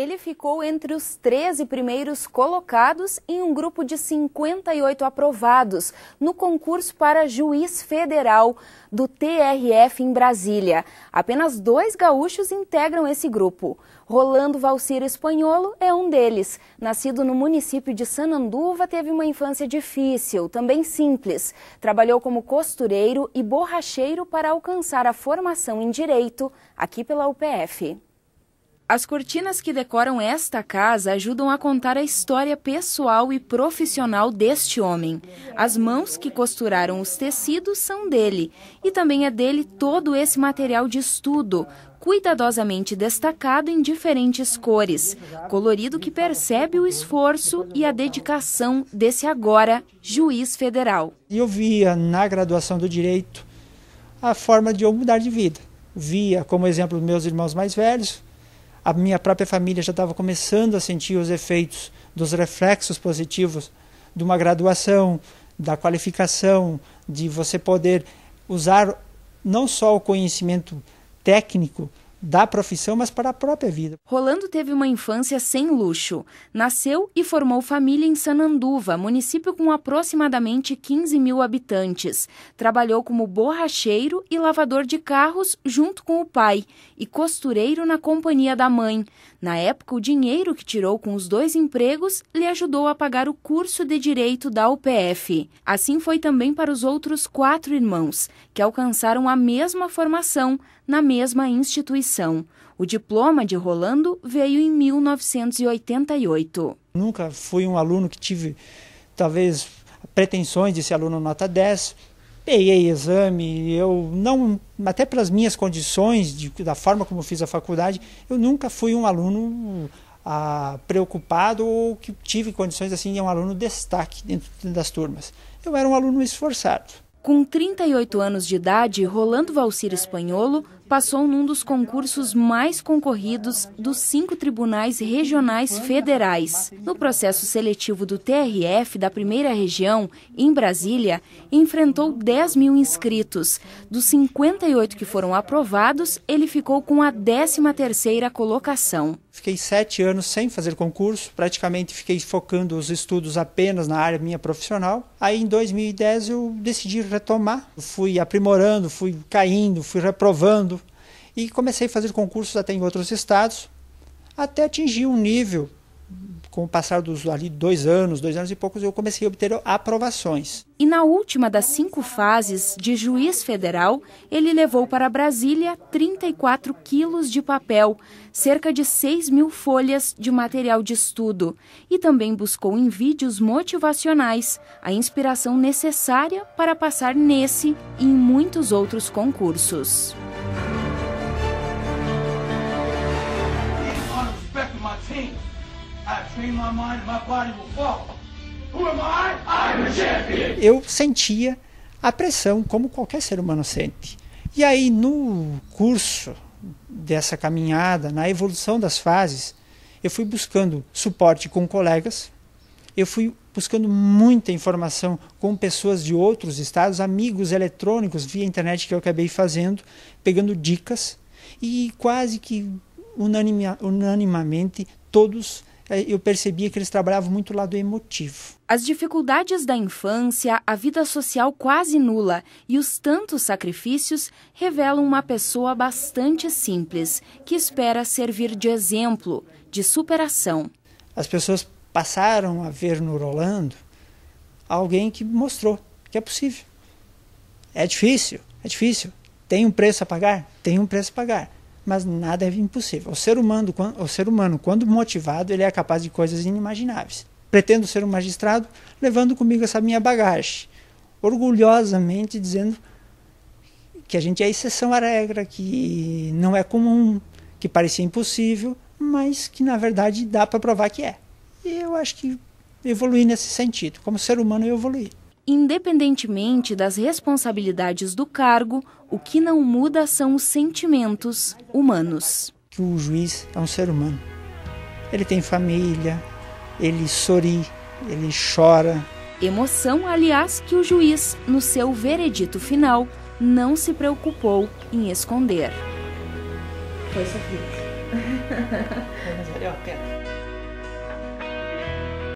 ele ficou entre os 13 primeiros colocados em um grupo de 58 aprovados no concurso para juiz federal do TRF em Brasília. Apenas dois gaúchos integram esse grupo. Rolando Valciro Espanholo é um deles. Nascido no município de Sananduva, teve uma infância difícil, também simples. Trabalhou como costureiro e borracheiro para alcançar a formação em direito aqui pela UPF. As cortinas que decoram esta casa ajudam a contar a história pessoal e profissional deste homem. As mãos que costuraram os tecidos são dele, e também é dele todo esse material de estudo, cuidadosamente destacado em diferentes cores, colorido que percebe o esforço e a dedicação desse agora juiz federal. Eu via na graduação do direito a forma de eu mudar de vida. Via, como exemplo, meus irmãos mais velhos, a minha própria família já estava começando a sentir os efeitos dos reflexos positivos de uma graduação, da qualificação, de você poder usar não só o conhecimento técnico, da profissão, mas para a própria vida. Rolando teve uma infância sem luxo. Nasceu e formou família em Sananduva, município com aproximadamente 15 mil habitantes. Trabalhou como borracheiro e lavador de carros junto com o pai e costureiro na companhia da mãe. Na época, o dinheiro que tirou com os dois empregos lhe ajudou a pagar o curso de direito da UPF. Assim foi também para os outros quatro irmãos, que alcançaram a mesma formação na mesma instituição. O diploma de Rolando veio em 1988. Nunca fui um aluno que tive, talvez, pretensões de ser aluno nota 10. Peguei exame, eu não, até pelas minhas condições, de, da forma como fiz a faculdade, eu nunca fui um aluno ah, preocupado ou que tive condições assim de um aluno destaque dentro das turmas. Eu era um aluno esforçado. Com 38 anos de idade, Rolando Valcir Espanholo passou num dos concursos mais concorridos dos cinco tribunais regionais federais. No processo seletivo do TRF da primeira região, em Brasília, enfrentou 10 mil inscritos. Dos 58 que foram aprovados, ele ficou com a 13ª colocação. Fiquei sete anos sem fazer concurso, praticamente fiquei focando os estudos apenas na área minha profissional. Aí em 2010 eu decidi retomar, fui aprimorando, fui caindo, fui reprovando, e comecei a fazer concursos até em outros estados, até atingir um nível, com o passar dos ali dois anos, dois anos e poucos, eu comecei a obter aprovações. E na última das cinco fases de juiz federal, ele levou para Brasília 34 quilos de papel, cerca de 6 mil folhas de material de estudo. E também buscou em vídeos motivacionais a inspiração necessária para passar nesse e em muitos outros concursos. Ah, eu sentia a pressão como qualquer ser humano sente. E aí no curso dessa caminhada, na evolução das fases, eu fui buscando suporte com colegas, eu fui buscando muita informação com pessoas de outros estados, amigos eletrônicos via internet que eu acabei fazendo, pegando dicas e quase que unanimamente todos eh, eu percebia que eles trabalhavam muito o lado emotivo. As dificuldades da infância, a vida social quase nula e os tantos sacrifícios revelam uma pessoa bastante simples, que espera servir de exemplo, de superação. As pessoas passaram a ver no Rolando alguém que mostrou que é possível. É difícil, é difícil. Tem um preço a pagar? Tem um preço a pagar mas nada é impossível. O ser humano, quando, o ser humano, quando motivado, ele é capaz de coisas inimagináveis. Pretendo ser um magistrado, levando comigo essa minha bagagem, orgulhosamente dizendo que a gente é exceção à regra, que não é comum, que parecia impossível, mas que na verdade dá para provar que é. E eu acho que evoluir nesse sentido, como ser humano eu evoluí. Independentemente das responsabilidades do cargo, o que não muda são os sentimentos humanos. O juiz é um ser humano. Ele tem família, ele sorri, ele chora. Emoção, aliás, que o juiz, no seu veredito final, não se preocupou em esconder. Foi sofrido.